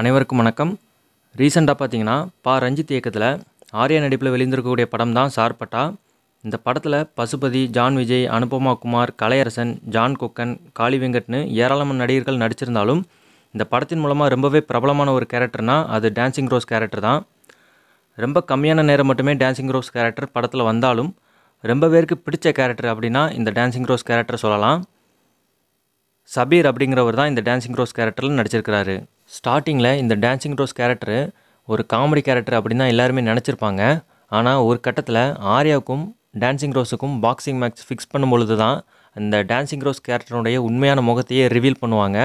அனைவருக்கும் வணக்கம் ரீசெண்டாக பார்த்தீங்கன்னா பா ரஞ்சித் இயக்கத்தில் ஆரியா நடிப்பில் வெளிந்திருக்கக்கூடிய படம் தான் சார்பட்டா இந்த படத்தில் பசுபதி ஜான் விஜய் அனுபமா குமார் கலையரசன் ஜான் கொக்கன் காளி வெங்கட்னு ஏராளமான நடிகர்கள் நடிச்சிருந்தாலும் இந்த படத்தின் மூலமாக ரொம்பவே பிரபலமான ஒரு கேரக்டர்னா அது டான்சிங் ரோஸ் கேரக்டர் தான் ரொம்ப கம்மியான நேரம் மட்டுமே டான்சிங் ரோஸ் கேரக்டர் படத்தில் வந்தாலும் ரொம்ப பேருக்கு பிடிச்ச கேரக்டர் அப்படின்னா இந்த டான்சிங் ரோஸ் கேரக்டர் சொல்லலாம் சபீர் அப்படிங்கிறவர் தான் இந்த டான்சிங் ரோஸ் கேரக்டரில் நடிச்சிருக்கிறாரு ஸ்டார்டிங்கில் இந்த டான்சிங் ரோஸ் கேரக்டரு ஒரு காமெடி கேரக்டர் அப்படின்னு தான் எல்லாருமே நினச்சிருப்பாங்க ஆனால் ஒரு கட்டத்தில் ஆர்யாவுக்கும் டான்சிங் ரோஸுக்கும் பாக்ஸிங் மேட்ச் ஃபிக்ஸ் பண்ணும்பொழுது தான் அந்த டான்சிங் ரோஸ் கேரக்டருடைய உண்மையான முகத்தையே ரிவீல் பண்ணுவாங்க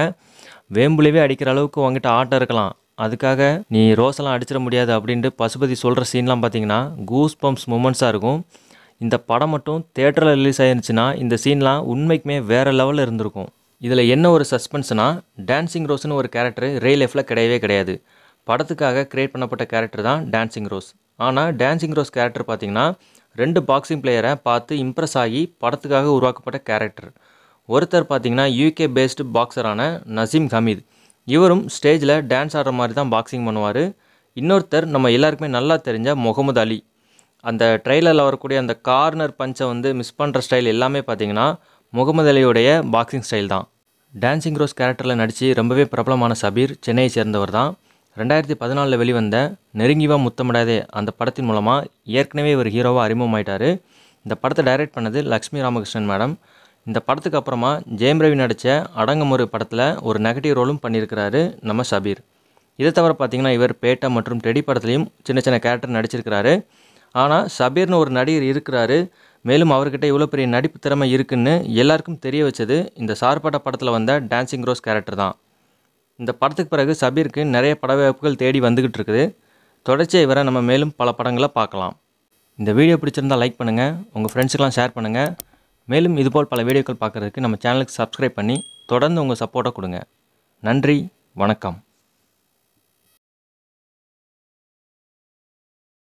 வேம்புலேயே அடிக்கிற அளவுக்கு உங்ககிட்ட ஆட்டம் இருக்கலாம் அதுக்காக நீ ரோஸெல்லாம் அடிச்சிட முடியாது அப்படின்ட்டு பசுபதி சொல்கிற சீன்லாம் பார்த்தீங்கன்னா கூஸ் பம்ப்ஸ் மூமெண்ட்ஸாக இருக்கும் இந்த படம் மட்டும் தேட்டரில் ரிலீஸ் ஆயிருந்துச்சுன்னா இந்த சீன்லாம் உண்மைக்குமே வேறு லெவலில் இருந்திருக்கும் இதில் என்ன ஒரு சஸ்பென்ஸ்னால் டான்சிங் ரோஸ்னு ஒரு கேரக்டர் ரே லைஃப்பில் கிடையவே கிடையாது படத்துக்காக க்ரியேட் பண்ணப்பட்ட கேரக்டர் தான் டான்சிங் ரோஸ் ஆனால் டான்சிங் ரோஸ் கேரக்டர் பார்த்திங்கன்னா ரெண்டு பாக்ஸிங் பிளேயரை பார்த்து இம்ப்ரெஸ் ஆகி படத்துக்காக உருவாக்கப்பட்ட கேரக்டர் ஒருத்தர் பார்த்திங்கன்னா யூகே பேஸ்டு பாக்ஸரான நசீம் ஹமீத் இவரும் ஸ்டேஜில் டான்ஸ் ஆடுற மாதிரி தான் பாக்ஸிங் பண்ணுவார் இன்னொருத்தர் நம்ம எல்லாருக்குமே நல்லா தெரிஞ்ச முகமது அலி அந்த ட்ரெய்லரில் வரக்கூடிய அந்த கார்னர் பஞ்சை வந்து மிஸ் பண்ணுற ஸ்டைல் எல்லாமே பார்த்திங்கன்னா முகமது அலியுடைய பாக்ஸிங் ஸ்டைல் தான் டான்சிங் ரோஸ் கேரக்டரில் நடித்து ரொம்பவே பிரபலமான சபீர் சென்னையை சேர்ந்தவர் தான் ரெண்டாயிரத்தி பதினாலில் வெளிவந்த நெருங்கிவா முத்தமிடாதே அந்த படத்தின் மூலமாக ஏற்கனவே இவர் ஹீரோவாக அறிமுகமாயிட்டார் இந்த படத்தை டைரக்ட் பண்ணது லக்ஷ்மி ராமகிருஷ்ணன் மேடம் இந்த படத்துக்கு அப்புறமா ஜெயம் ரவி நடித்த அடங்கமுறு படத்தில் ஒரு நெகட்டிவ் ரோலும் பண்ணியிருக்கிறாரு நம்ம சபீர் இதை தவிர பார்த்திங்கன்னா இவர் பேட்டா மற்றும் டெடி படத்துலையும் சின்ன சின்ன கேரக்டர் நடிச்சிருக்கிறாரு ஆனால் சபீர்னு ஒரு நடிகர் இருக்கிறாரு மேலும் அவர்கிட்ட இவ்வளோ பெரிய நடிப்பு திறமை இருக்குன்னு எல்லாருக்கும் தெரிய வச்சது இந்த சார்பாட்ட படத்தில் வந்த டான்சிங் ரோஸ் கேரக்டர் தான் இந்த படத்துக்கு பிறகு சபீருக்கு நிறைய பட வாய்ப்புகள் தேடி வந்துக்கிட்டு இருக்குது தொடர்ச்சியை வர நம்ம மேலும் பல படங்களை பார்க்கலாம் இந்த வீடியோ பிடிச்சிருந்தால் லைக் பண்ணுங்கள் உங்கள் ஃப்ரெண்ட்ஸுக்கெலாம் ஷேர் பண்ணுங்கள் மேலும் இதுபோல் பல வீடியோக்கள் பார்க்குறதுக்கு நம்ம சேனலுக்கு சப்ஸ்கிரைப் பண்ணி தொடர்ந்து உங்கள் சப்போர்ட்டை கொடுங்க நன்றி வணக்கம்